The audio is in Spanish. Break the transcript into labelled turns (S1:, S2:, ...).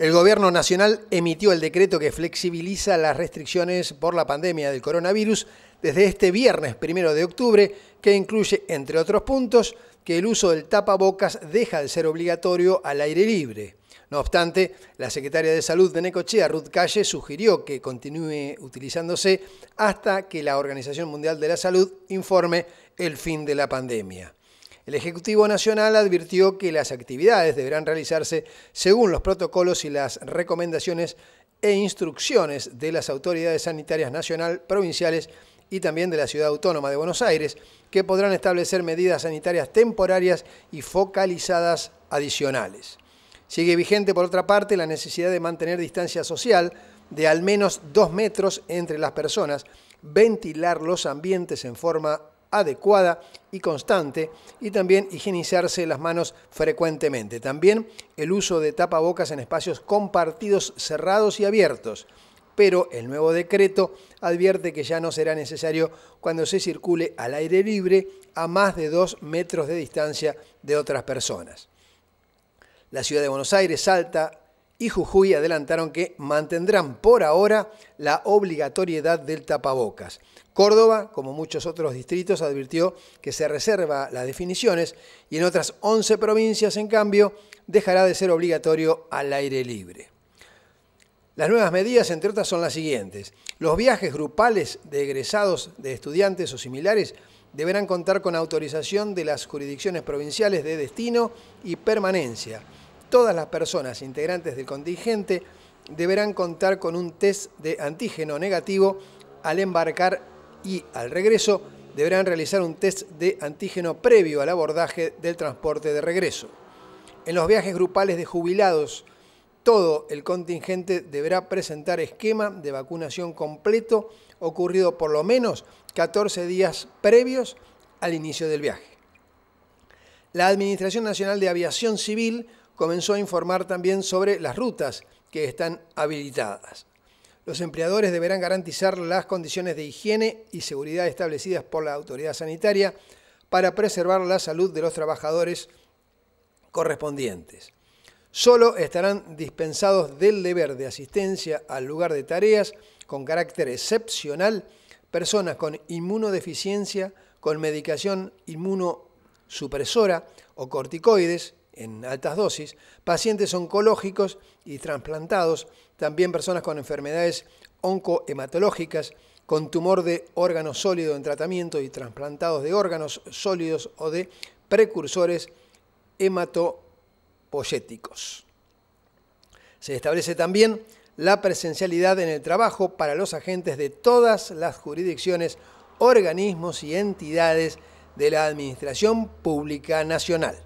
S1: El gobierno nacional emitió el decreto que flexibiliza las restricciones por la pandemia del coronavirus desde este viernes primero de octubre, que incluye, entre otros puntos, que el uso del tapabocas deja de ser obligatorio al aire libre. No obstante, la secretaria de Salud de Necochea, Ruth Calle, sugirió que continúe utilizándose hasta que la Organización Mundial de la Salud informe el fin de la pandemia. El Ejecutivo Nacional advirtió que las actividades deberán realizarse según los protocolos y las recomendaciones e instrucciones de las autoridades sanitarias nacional, provinciales y también de la Ciudad Autónoma de Buenos Aires, que podrán establecer medidas sanitarias temporarias y focalizadas adicionales. Sigue vigente, por otra parte, la necesidad de mantener distancia social de al menos dos metros entre las personas, ventilar los ambientes en forma adecuada y constante y también higienizarse las manos frecuentemente. También el uso de tapabocas en espacios compartidos cerrados y abiertos. Pero el nuevo decreto advierte que ya no será necesario cuando se circule al aire libre a más de dos metros de distancia de otras personas. La ciudad de Buenos Aires, Salta, y Jujuy adelantaron que mantendrán por ahora la obligatoriedad del tapabocas. Córdoba, como muchos otros distritos, advirtió que se reserva las definiciones y en otras 11 provincias, en cambio, dejará de ser obligatorio al aire libre. Las nuevas medidas, entre otras, son las siguientes. Los viajes grupales de egresados de estudiantes o similares deberán contar con autorización de las jurisdicciones provinciales de destino y permanencia todas las personas integrantes del contingente deberán contar con un test de antígeno negativo al embarcar y al regreso deberán realizar un test de antígeno previo al abordaje del transporte de regreso. En los viajes grupales de jubilados, todo el contingente deberá presentar esquema de vacunación completo ocurrido por lo menos 14 días previos al inicio del viaje. La Administración Nacional de Aviación Civil comenzó a informar también sobre las rutas que están habilitadas. Los empleadores deberán garantizar las condiciones de higiene y seguridad establecidas por la autoridad sanitaria para preservar la salud de los trabajadores correspondientes. Solo estarán dispensados del deber de asistencia al lugar de tareas con carácter excepcional personas con inmunodeficiencia, con medicación inmunosupresora o corticoides, en altas dosis, pacientes oncológicos y trasplantados, también personas con enfermedades oncohematológicas, con tumor de órgano sólido en tratamiento y trasplantados de órganos sólidos o de precursores hematopoyéticos. Se establece también la presencialidad en el trabajo para los agentes de todas las jurisdicciones, organismos y entidades de la Administración Pública Nacional.